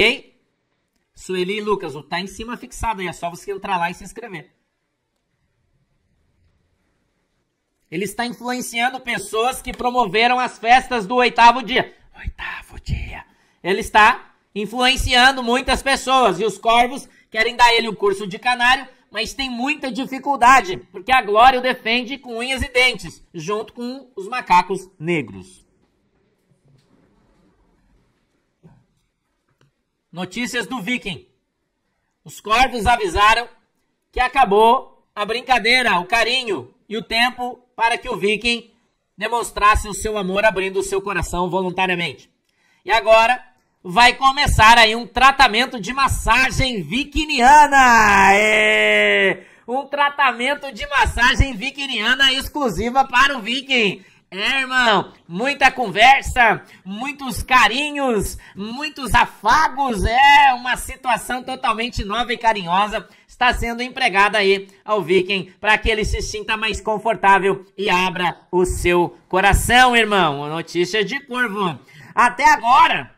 Ok? Sueli e Lucas, o tá em cima fixado aí, é só você entrar lá e se inscrever. Ele está influenciando pessoas que promoveram as festas do oitavo dia. Oitavo dia. Ele está influenciando muitas pessoas e os corvos querem dar ele o curso de canário, mas tem muita dificuldade, porque a Glória o defende com unhas e dentes, junto com os macacos negros. Notícias do Viking. Os corvos avisaram que acabou a brincadeira, o carinho e o tempo para que o Viking demonstrasse o seu amor abrindo o seu coração voluntariamente. E agora vai começar aí um tratamento de massagem vikiniana. É! Um tratamento de massagem vikiniana exclusiva para o Viking. É, irmão, muita conversa, muitos carinhos, muitos afagos, é uma situação totalmente nova e carinhosa está sendo empregada aí ao Viking para que ele se sinta mais confortável e abra o seu coração, irmão. Notícia de curvo. Até agora,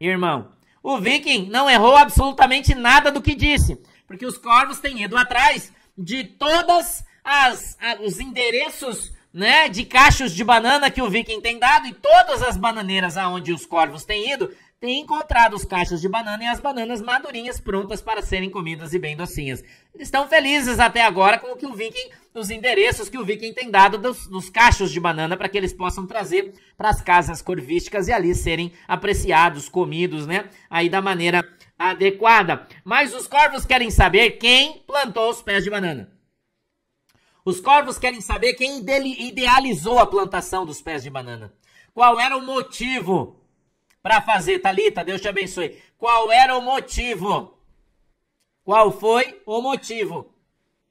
irmão, o Viking não errou absolutamente nada do que disse, porque os corvos têm ido atrás de todas as os endereços né, de cachos de banana que o Viking tem dado e todas as bananeiras aonde os corvos têm ido têm encontrado os cachos de banana e as bananas madurinhas prontas para serem comidas e bem docinhas. Eles estão felizes até agora com o que o Viking, os endereços que o Viking tem dado dos, dos cachos de banana para que eles possam trazer para as casas corvísticas e ali serem apreciados, comidos, né, aí da maneira adequada. Mas os corvos querem saber quem plantou os pés de banana. Os corvos querem saber quem idealizou a plantação dos pés de banana. Qual era o motivo para fazer, Talita? Deus te abençoe. Qual era o motivo? Qual foi o motivo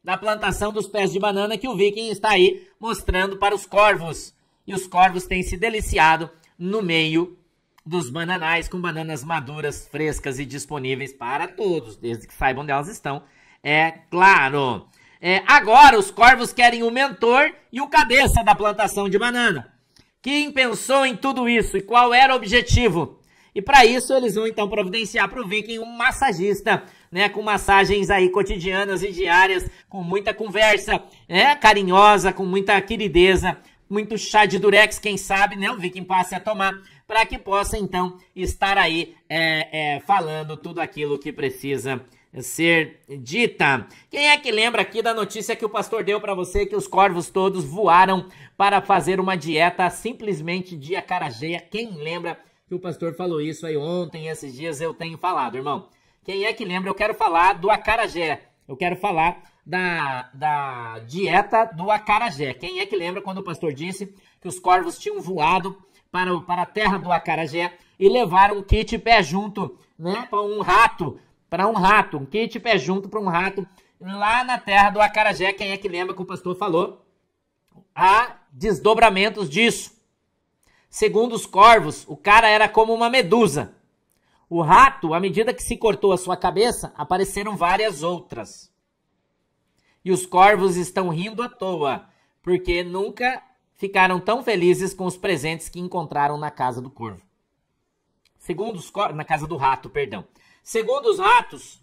da plantação dos pés de banana que o Viking está aí mostrando para os corvos? E os corvos têm se deliciado no meio dos bananais com bananas maduras, frescas e disponíveis para todos, desde que saibam onde elas estão. É claro. É, agora os corvos querem o mentor e o cabeça da plantação de banana. Quem pensou em tudo isso e qual era o objetivo? E para isso eles vão então providenciar para o Viking um massagista, né, com massagens aí cotidianas e diárias, com muita conversa, né, carinhosa, com muita querideza, muito chá de durex, quem sabe, né, o Viking passe a tomar, para que possa então estar aí é, é, falando tudo aquilo que precisa ser dita. Quem é que lembra aqui da notícia que o pastor deu para você que os corvos todos voaram para fazer uma dieta simplesmente de acarajé? Quem lembra que o pastor falou isso aí ontem, esses dias eu tenho falado, irmão? Quem é que lembra? Eu quero falar do acarajé. Eu quero falar da, da dieta do acarajé. Quem é que lembra quando o pastor disse que os corvos tinham voado para, para a terra do acarajé e levaram um kit pé junto, né, para um rato para um rato, um kit pé junto para um rato lá na terra do Acarajé. Quem é que lembra que o pastor falou? Há desdobramentos disso. Segundo os corvos, o cara era como uma medusa. O rato, à medida que se cortou a sua cabeça, apareceram várias outras. E os corvos estão rindo à toa, porque nunca ficaram tão felizes com os presentes que encontraram na casa do corvo. Segundo os corvos, na casa do rato, perdão. Segundo os ratos,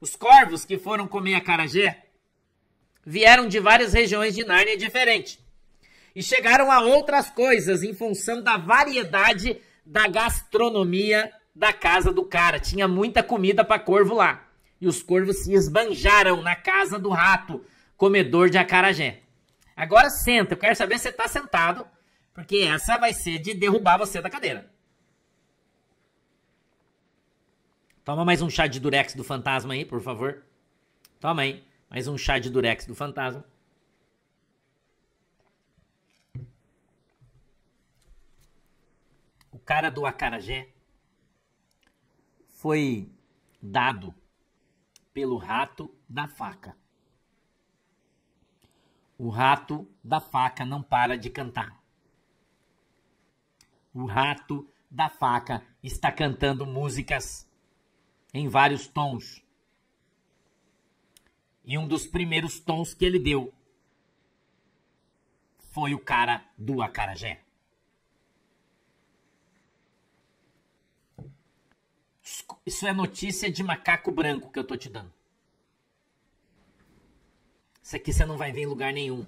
os corvos que foram comer a carajé vieram de várias regiões de Nárnia diferentes e chegaram a outras coisas em função da variedade da gastronomia da casa do cara. Tinha muita comida para corvo lá. E os corvos se esbanjaram na casa do rato, comedor de acarajé. Agora senta, eu quero saber se você está sentado, porque essa vai ser de derrubar você da cadeira. Toma mais um chá de durex do fantasma aí, por favor. Toma aí. Mais um chá de durex do fantasma. O cara do acarajé foi dado pelo rato da faca. O rato da faca não para de cantar. O rato da faca está cantando músicas em vários tons. E um dos primeiros tons que ele deu foi o cara do acarajé. Isso é notícia de macaco branco que eu tô te dando. Isso aqui você não vai ver em lugar nenhum.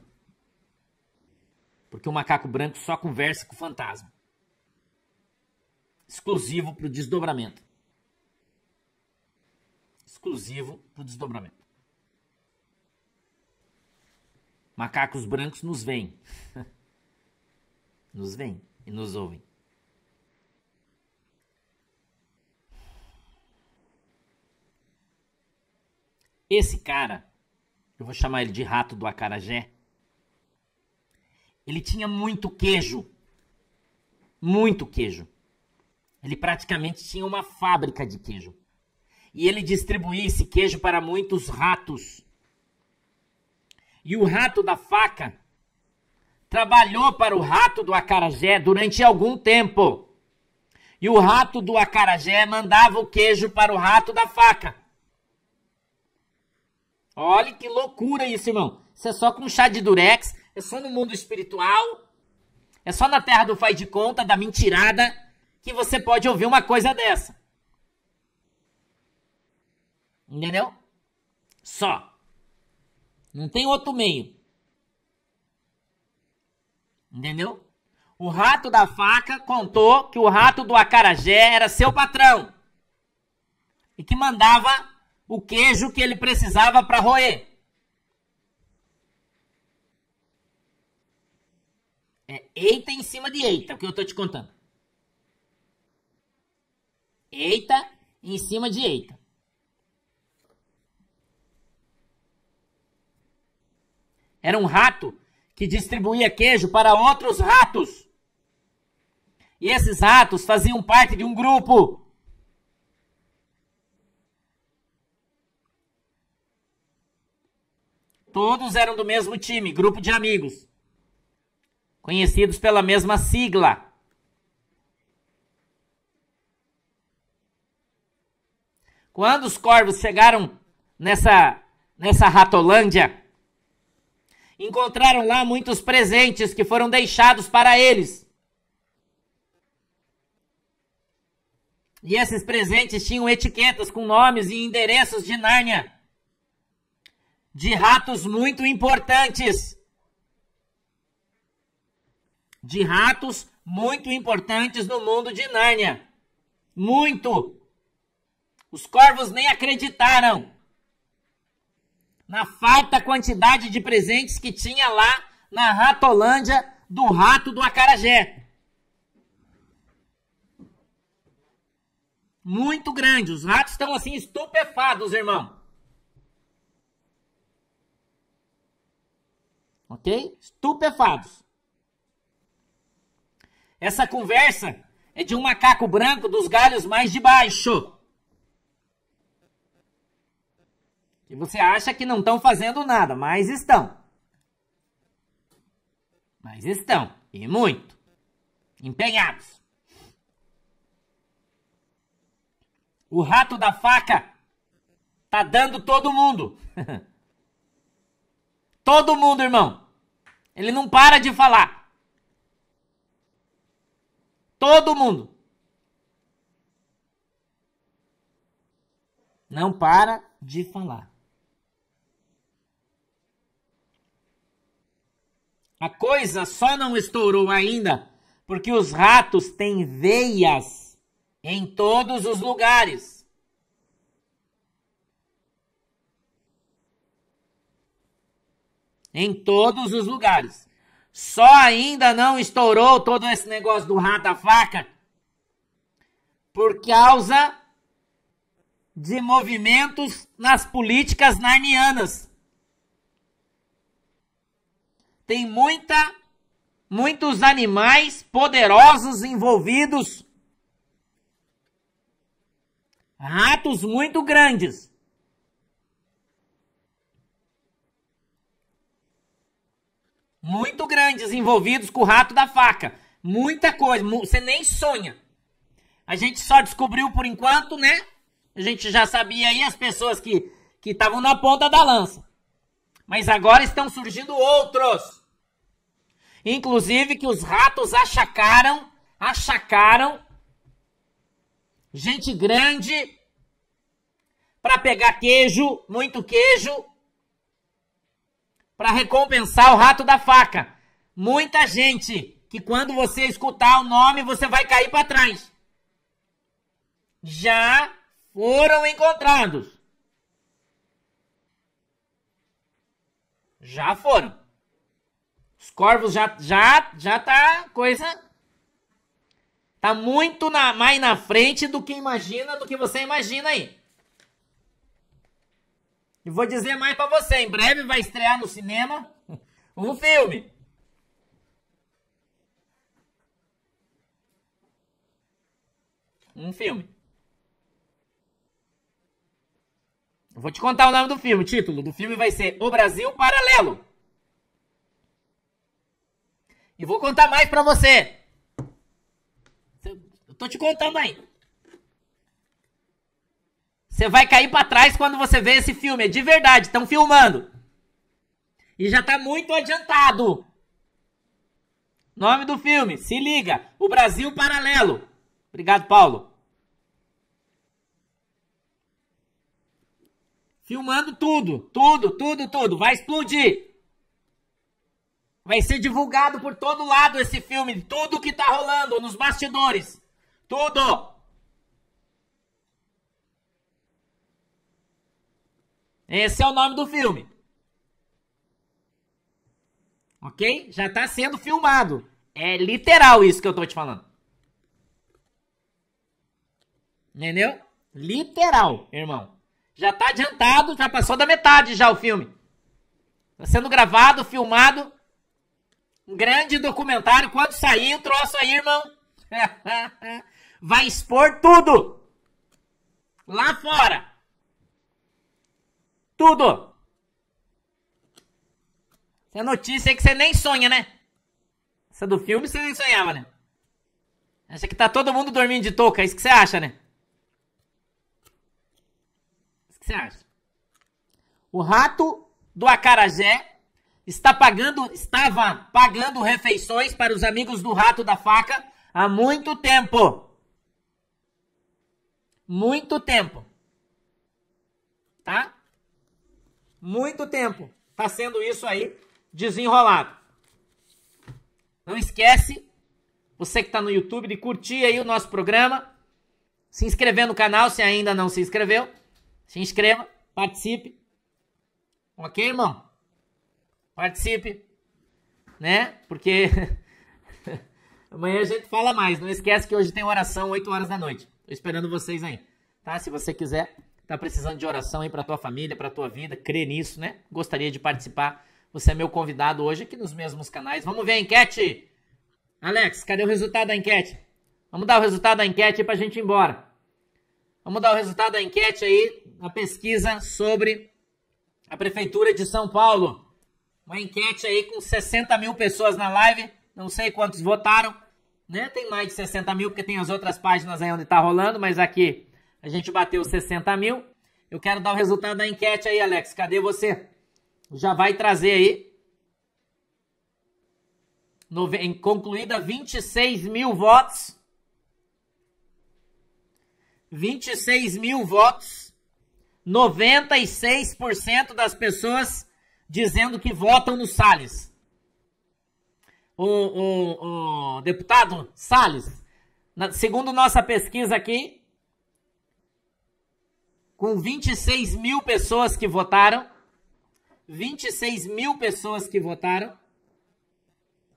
Porque o macaco branco só conversa com o fantasma. Exclusivo para o desdobramento exclusivo para o desdobramento. Macacos brancos nos veem. Nos veem e nos ouvem. Esse cara, eu vou chamar ele de rato do acarajé. Ele tinha muito queijo. Muito queijo. Ele praticamente tinha uma fábrica de queijo e ele distribuísse queijo para muitos ratos. E o rato da faca trabalhou para o rato do acarajé durante algum tempo. E o rato do acarajé mandava o queijo para o rato da faca. Olha que loucura isso, irmão. Isso é só com chá de durex, é só no mundo espiritual, é só na terra do faz de conta, da mentirada, que você pode ouvir uma coisa dessa. Entendeu? Só. Não tem outro meio. Entendeu? O rato da faca contou que o rato do acarajé era seu patrão e que mandava o queijo que ele precisava para roer. É eita em cima de eita, é o que eu tô te contando. Eita em cima de eita. Era um rato que distribuía queijo para outros ratos. E esses ratos faziam parte de um grupo. Todos eram do mesmo time, grupo de amigos, conhecidos pela mesma sigla. Quando os corvos chegaram nessa, nessa ratolândia, Encontraram lá muitos presentes que foram deixados para eles. E esses presentes tinham etiquetas com nomes e endereços de Nárnia. De ratos muito importantes. De ratos muito importantes no mundo de Nárnia. Muito! Os corvos nem acreditaram na farta quantidade de presentes que tinha lá na Ratolândia do rato do Acarajé. Muito grande, os ratos estão assim estupefados, irmão. Ok? Estupefados. Essa conversa é de um macaco branco dos galhos mais de baixo. que você acha que não estão fazendo nada, mas estão. Mas estão, e muito, empenhados. O rato da faca tá dando todo mundo. todo mundo, irmão. Ele não para de falar. Todo mundo. Não para de falar. A coisa só não estourou ainda porque os ratos têm veias em todos os lugares. Em todos os lugares. Só ainda não estourou todo esse negócio do rato à faca por causa de movimentos nas políticas narnianas tem muita muitos animais poderosos envolvidos. Ratos muito grandes. Muito grandes envolvidos com o rato da faca. Muita coisa, você nem sonha. A gente só descobriu por enquanto, né? A gente já sabia aí as pessoas que que estavam na ponta da lança. Mas agora estão surgindo outros. Inclusive que os ratos achacaram, achacaram gente grande para pegar queijo, muito queijo, para recompensar o rato da faca. Muita gente que quando você escutar o nome, você vai cair para trás. Já foram encontrados. Já foram. Os corvos já já já tá coisa tá muito na, mais na frente do que imagina, do que você imagina aí. E vou dizer mais para você, em breve vai estrear no cinema um filme. Um filme. Vou te contar o nome do filme. O título do filme vai ser O Brasil Paralelo. E vou contar mais pra você. Eu tô te contando aí. Você vai cair para trás quando você vê esse filme. É de verdade, estão filmando. E já tá muito adiantado. Nome do filme, se liga. O Brasil Paralelo. Obrigado, Paulo. Filmando tudo, tudo, tudo, tudo. Vai explodir. Vai ser divulgado por todo lado esse filme, tudo que tá rolando nos bastidores. Tudo. Esse é o nome do filme. Ok? Já tá sendo filmado. É literal isso que eu tô te falando. Entendeu? Literal, irmão. Já tá adiantado, já passou da metade já o filme. Tá sendo gravado, filmado. Um grande documentário. Quando sair o troço aí, irmão, vai expor tudo. Lá fora. Tudo. Essa é notícia aí que você nem sonha, né? Essa do filme você nem sonhava, né? Acha que tá todo mundo dormindo de touca, é isso que você acha, né? você acha? O rato do acarajé está pagando, estava pagando refeições para os amigos do rato da faca há muito tempo. Muito tempo. Tá? Muito tempo está sendo isso aí desenrolado. Não esquece, você que está no YouTube, de curtir aí o nosso programa, se inscrever no canal se ainda não se inscreveu. Se inscreva, participe. Ok, irmão? Participe, né? Porque amanhã a gente fala mais. Não esquece que hoje tem oração 8 horas da noite. Tô esperando vocês aí, tá? Se você quiser, tá precisando de oração aí para tua família, para tua vida, crê nisso, né? Gostaria de participar. Você é meu convidado hoje aqui nos mesmos canais. Vamos ver a enquete. Alex, cadê o resultado da enquete? Vamos dar o resultado da enquete para a gente ir embora. Vamos dar o resultado da enquete aí, da pesquisa sobre a Prefeitura de São Paulo. Uma enquete aí com 60 mil pessoas na live, não sei quantos votaram, né? Tem mais de 60 mil, porque tem as outras páginas aí onde tá rolando, mas aqui a gente bateu 60 mil. Eu quero dar o resultado da enquete aí, Alex. Cadê você? Já vai trazer aí. No, concluída 26 mil votos. 26 mil votos, 96% das pessoas dizendo que votam no Salles. O, o, o deputado Salles, na, segundo nossa pesquisa aqui, com 26 mil pessoas que votaram, 26 mil pessoas que votaram,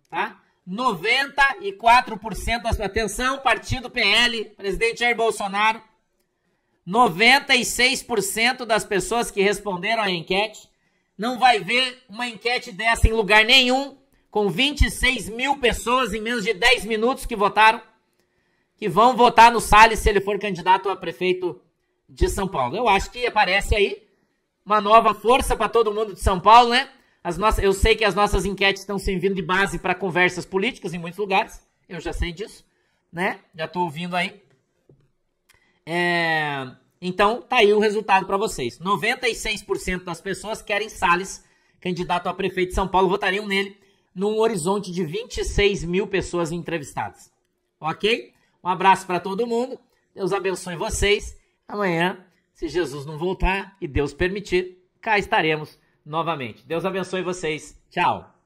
tá? 94% das atenção, partido PL, presidente Jair Bolsonaro. 96% das pessoas que responderam à enquete não vai ver uma enquete dessa em lugar nenhum, com 26 mil pessoas em menos de 10 minutos que votaram, que vão votar no Salles se ele for candidato a prefeito de São Paulo. Eu acho que aparece aí uma nova força para todo mundo de São Paulo, né? As nossas, eu sei que as nossas enquetes estão servindo de base para conversas políticas em muitos lugares. Eu já sei disso, né? Já estou ouvindo aí. É, então, tá aí o resultado para vocês. 96% das pessoas querem Salles, candidato a prefeito de São Paulo, votariam nele, num horizonte de 26 mil pessoas entrevistadas. Ok? Um abraço para todo mundo. Deus abençoe vocês. Amanhã, se Jesus não voltar e Deus permitir, cá estaremos novamente. Deus abençoe vocês. Tchau.